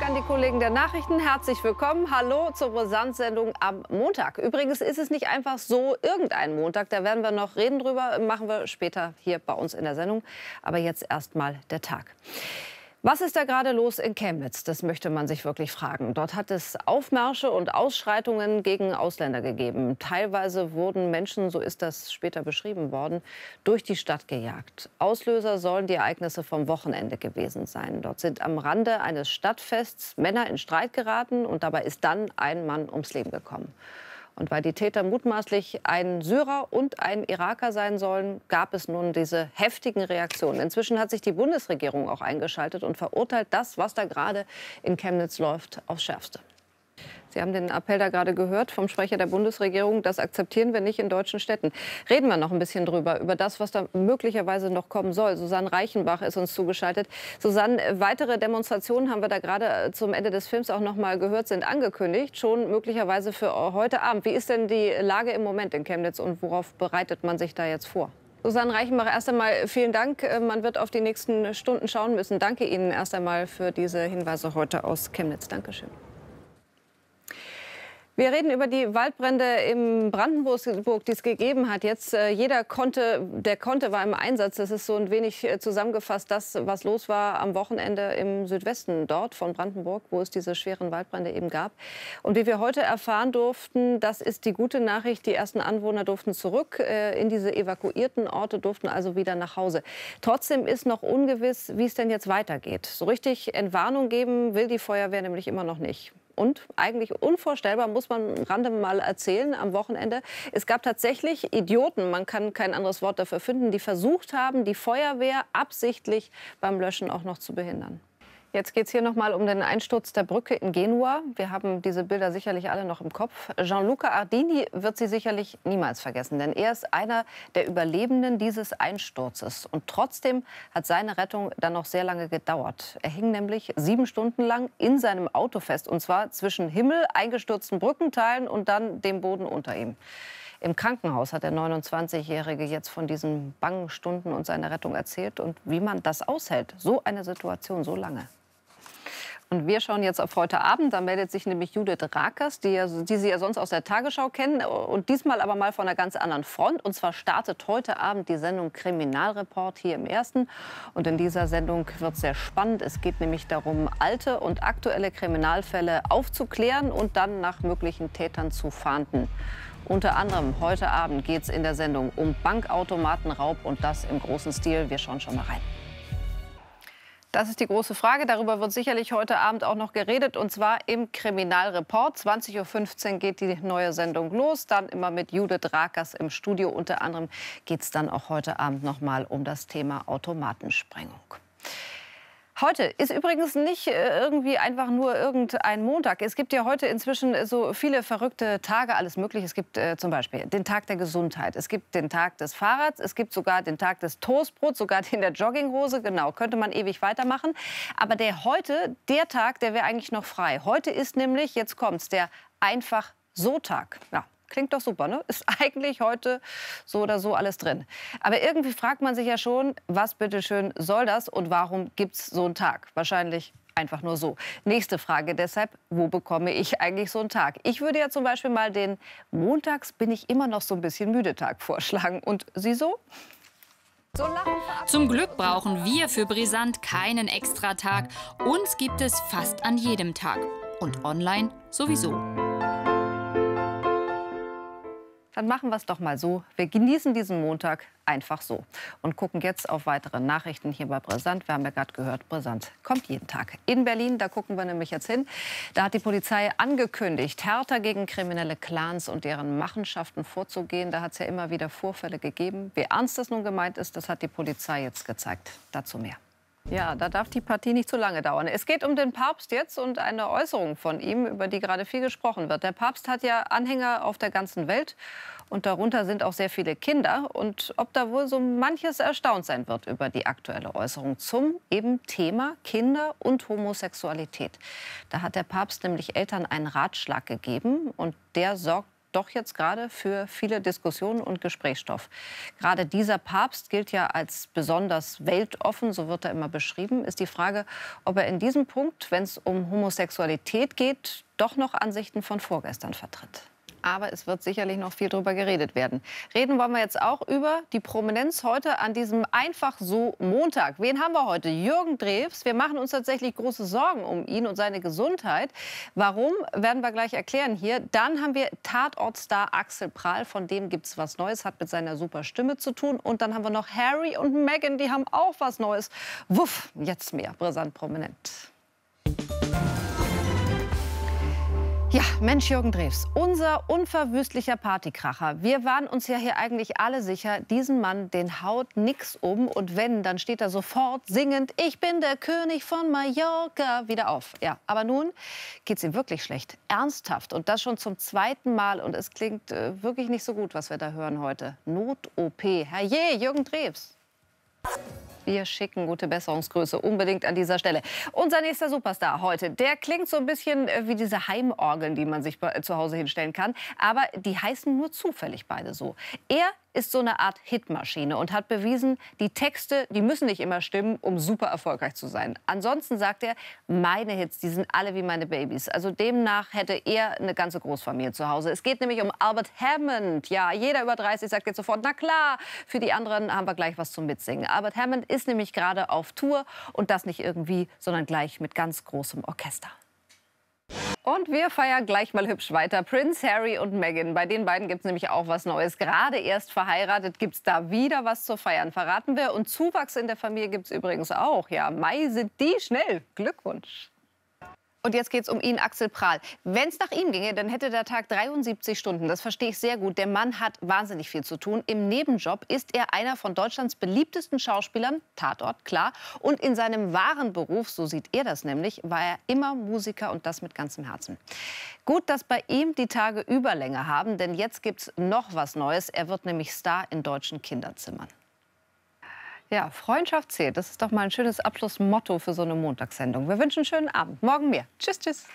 Dank an die Kollegen der Nachrichten. Herzlich willkommen. Hallo zur Brisanz-Sendung am Montag. Übrigens ist es nicht einfach so irgendein Montag. Da werden wir noch reden drüber. Machen wir später hier bei uns in der Sendung. Aber jetzt erst mal der Tag. Was ist da gerade los in Chemnitz? Das möchte man sich wirklich fragen. Dort hat es Aufmärsche und Ausschreitungen gegen Ausländer gegeben. Teilweise wurden Menschen, so ist das später beschrieben worden, durch die Stadt gejagt. Auslöser sollen die Ereignisse vom Wochenende gewesen sein. Dort sind am Rande eines Stadtfests Männer in Streit geraten und dabei ist dann ein Mann ums Leben gekommen. Und weil die Täter mutmaßlich ein Syrer und ein Iraker sein sollen, gab es nun diese heftigen Reaktionen. Inzwischen hat sich die Bundesregierung auch eingeschaltet und verurteilt das, was da gerade in Chemnitz läuft, aufs Schärfste. Sie haben den Appell da gerade gehört vom Sprecher der Bundesregierung. Das akzeptieren wir nicht in deutschen Städten. Reden wir noch ein bisschen drüber, über das, was da möglicherweise noch kommen soll. Susanne Reichenbach ist uns zugeschaltet. Susanne, weitere Demonstrationen haben wir da gerade äh, zum Ende des Films auch noch mal gehört, sind angekündigt, schon möglicherweise für heute Abend. Wie ist denn die Lage im Moment in Chemnitz und worauf bereitet man sich da jetzt vor? Susanne Reichenbach, erst einmal vielen Dank. Äh, man wird auf die nächsten Stunden schauen müssen. Danke Ihnen erst einmal für diese Hinweise heute aus Chemnitz. Dankeschön. Wir reden über die Waldbrände in Brandenburg, die es gegeben hat. Jetzt äh, jeder konnte, der konnte, war im Einsatz. Das ist so ein wenig äh, zusammengefasst das, was los war am Wochenende im Südwesten dort von Brandenburg, wo es diese schweren Waldbrände eben gab. Und wie wir heute erfahren durften, das ist die gute Nachricht. Die ersten Anwohner durften zurück äh, in diese evakuierten Orte, durften also wieder nach Hause. Trotzdem ist noch ungewiss, wie es denn jetzt weitergeht. So richtig Entwarnung geben will die Feuerwehr nämlich immer noch nicht und eigentlich unvorstellbar, muss man random mal erzählen am Wochenende. Es gab tatsächlich Idioten, man kann kein anderes Wort dafür finden, die versucht haben, die Feuerwehr absichtlich beim Löschen auch noch zu behindern. Jetzt geht es hier nochmal um den Einsturz der Brücke in Genua. Wir haben diese Bilder sicherlich alle noch im Kopf. Gianluca Ardini wird sie sicherlich niemals vergessen, denn er ist einer der Überlebenden dieses Einsturzes. Und trotzdem hat seine Rettung dann noch sehr lange gedauert. Er hing nämlich sieben Stunden lang in seinem Auto fest, und zwar zwischen Himmel, eingestürzten Brückenteilen und dann dem Boden unter ihm. Im Krankenhaus hat der 29-Jährige jetzt von diesen bangen Stunden und seiner Rettung erzählt und wie man das aushält, so eine Situation so lange. Und wir schauen jetzt auf heute Abend. Da meldet sich nämlich Judith Rakers, die, ja, die Sie ja sonst aus der Tagesschau kennen. Und diesmal aber mal von einer ganz anderen Front. Und zwar startet heute Abend die Sendung Kriminalreport hier im Ersten. Und in dieser Sendung wird es sehr spannend. Es geht nämlich darum, alte und aktuelle Kriminalfälle aufzuklären und dann nach möglichen Tätern zu fahnden. Unter anderem heute Abend geht es in der Sendung um Bankautomatenraub und das im großen Stil. Wir schauen schon mal rein. Das ist die große Frage. Darüber wird sicherlich heute Abend auch noch geredet. Und zwar im Kriminalreport. 20.15 Uhr geht die neue Sendung los. Dann immer mit Judith Rakers im Studio. Unter anderem geht es dann auch heute Abend noch mal um das Thema Automatensprengung. Heute ist übrigens nicht äh, irgendwie einfach nur irgendein Montag. Es gibt ja heute inzwischen äh, so viele verrückte Tage, alles Mögliche. Es gibt äh, zum Beispiel den Tag der Gesundheit, es gibt den Tag des Fahrrads, es gibt sogar den Tag des Toastbrots, sogar den der Jogginghose. Genau, könnte man ewig weitermachen. Aber der heute, der Tag, der wäre eigentlich noch frei. Heute ist nämlich, jetzt kommt's, der einfach so Tag. Ja, Klingt doch super, ne? Ist eigentlich heute so oder so alles drin. Aber irgendwie fragt man sich ja schon, was bitteschön soll das und warum gibt es so einen Tag? Wahrscheinlich einfach nur so. Nächste Frage deshalb, wo bekomme ich eigentlich so einen Tag? Ich würde ja zum Beispiel mal den Montags bin ich immer noch so ein bisschen müde Tag vorschlagen. Und Sie so? Zum Glück brauchen wir für Brisant keinen Extratag. Uns gibt es fast an jedem Tag. Und online sowieso dann machen wir es doch mal so. Wir genießen diesen Montag einfach so und gucken jetzt auf weitere Nachrichten hier bei Brisant. Wir haben ja gerade gehört, Brisant kommt jeden Tag. In Berlin, da gucken wir nämlich jetzt hin, da hat die Polizei angekündigt, härter gegen kriminelle Clans und deren Machenschaften vorzugehen. Da hat es ja immer wieder Vorfälle gegeben. Wie ernst das nun gemeint ist, das hat die Polizei jetzt gezeigt. Dazu mehr. Ja, da darf die Partie nicht zu lange dauern. Es geht um den Papst jetzt und eine Äußerung von ihm, über die gerade viel gesprochen wird. Der Papst hat ja Anhänger auf der ganzen Welt und darunter sind auch sehr viele Kinder. Und ob da wohl so manches erstaunt sein wird über die aktuelle Äußerung zum eben Thema Kinder und Homosexualität. Da hat der Papst nämlich Eltern einen Ratschlag gegeben und der sorgt doch jetzt gerade für viele Diskussionen und Gesprächsstoff. Gerade dieser Papst gilt ja als besonders weltoffen, so wird er immer beschrieben. Ist die Frage, ob er in diesem Punkt, wenn es um Homosexualität geht, doch noch Ansichten von vorgestern vertritt aber es wird sicherlich noch viel darüber geredet werden. Reden wollen wir jetzt auch über die Prominenz heute an diesem einfach so Montag. Wen haben wir heute? Jürgen Drews. Wir machen uns tatsächlich große Sorgen um ihn und seine Gesundheit. Warum, werden wir gleich erklären hier. Dann haben wir Tatortstar Axel Prahl, von dem gibt es was Neues, hat mit seiner super Stimme zu tun. Und dann haben wir noch Harry und Meghan, die haben auch was Neues. Wuff, jetzt mehr brisant prominent. Ja, Mensch, Jürgen Drews, unser unverwüstlicher Partykracher. Wir waren uns ja hier eigentlich alle sicher, diesen Mann, den haut nix um. Und wenn, dann steht er sofort singend, ich bin der König von Mallorca, wieder auf. Ja, aber nun geht's ihm wirklich schlecht. Ernsthaft. Und das schon zum zweiten Mal. Und es klingt äh, wirklich nicht so gut, was wir da hören heute. Not-OP. Herrje, Jürgen Drews. Wir schicken gute Besserungsgrüße unbedingt an dieser Stelle. Unser nächster Superstar heute, der klingt so ein bisschen äh, wie diese Heimorgeln, die man sich äh, zu Hause hinstellen kann. Aber die heißen nur zufällig beide so. Er ist so eine Art Hitmaschine und hat bewiesen, die Texte, die müssen nicht immer stimmen, um super erfolgreich zu sein. Ansonsten sagt er, meine Hits, die sind alle wie meine Babys. Also demnach hätte er eine ganze Großfamilie zu Hause. Es geht nämlich um Albert Hammond. Ja, jeder über 30 sagt jetzt sofort, na klar, für die anderen haben wir gleich was zum Mitsingen. Albert Hammond ist ist nämlich gerade auf Tour und das nicht irgendwie, sondern gleich mit ganz großem Orchester. Und wir feiern gleich mal hübsch weiter. Prince Harry und Meghan. Bei den beiden gibt es nämlich auch was Neues. Gerade erst verheiratet gibt es da wieder was zu feiern, verraten wir. Und Zuwachs in der Familie gibt es übrigens auch. Ja, Mai sind die schnell. Glückwunsch. Und jetzt geht es um ihn, Axel Prahl. Wenn es nach ihm ginge, dann hätte der Tag 73 Stunden. Das verstehe ich sehr gut. Der Mann hat wahnsinnig viel zu tun. Im Nebenjob ist er einer von Deutschlands beliebtesten Schauspielern, Tatort, klar. Und in seinem wahren Beruf, so sieht er das nämlich, war er immer Musiker und das mit ganzem Herzen. Gut, dass bei ihm die Tage Überlänge haben, denn jetzt gibt's noch was Neues. Er wird nämlich Star in deutschen Kinderzimmern. Ja, Freundschaft zählt. Das ist doch mal ein schönes Abschlussmotto für so eine Montagssendung. Wir wünschen einen schönen Abend. Morgen mehr. Tschüss, tschüss.